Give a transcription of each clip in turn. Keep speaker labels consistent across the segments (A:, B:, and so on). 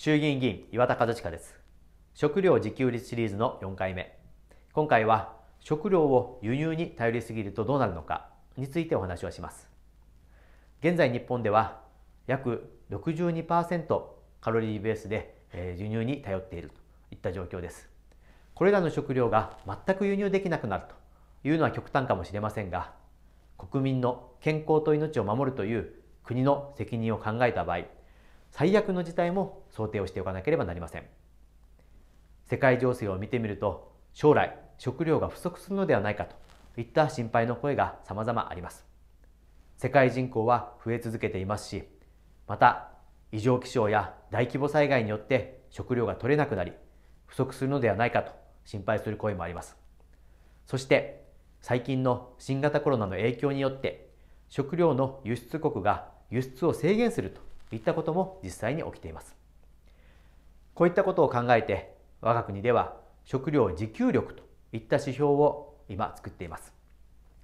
A: 衆議院議員岩田和親です食料自給率シリーズの4回目今回は食料を輸入に頼りすぎるとどうなるのかについてお話をします現在日本では約62%カロリーベースで輸入に頼っているといった状況ですこれらの食料が全く輸入できなくなるというのは極端かもしれませんが国民の健康と命を守るという国の責任を考えた場合最悪の事態も想定をしておかなければなりません世界情勢を見てみると将来食料が不足するのではないかといった心配の声が様々あります世界人口は増え続けていますしまた異常気象や大規模災害によって食料が取れなくなり不足するのではないかと心配する声もありますそして最近の新型コロナの影響によって食料の輸出国が輸出を制限するといったことも実際に起きていますこういったことを考えて我が国では食料自給力といった指標を今作っています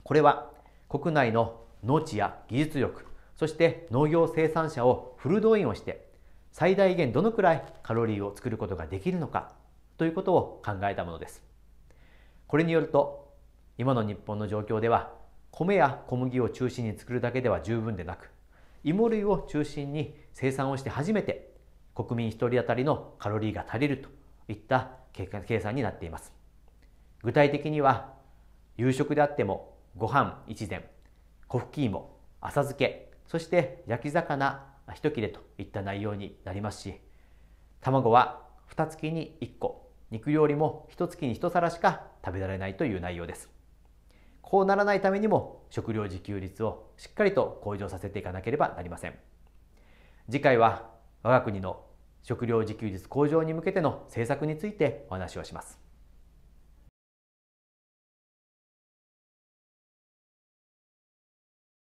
A: これは国内の農地や技術力そして農業生産者をフル動員をして最大限どのくらいカロリーを作ることができるのかということを考えたものですこれによると今の日本の状況では米や小麦を中心に作るだけでは十分でなく芋類を中心に生産をして初めて国民1人当たりのカロリーが足りるといった計算になっています具体的には夕食であってもご飯一膳粉吹芋浅漬けそして焼き魚一切れといった内容になりますし卵は2月に1個肉料理も1月に1皿しか食べられないという内容ですこうならないためにも食料自給率をしっかりと向上させていかなければなりません次回は我が国の食料自給率向上に向けての政策についてお話をします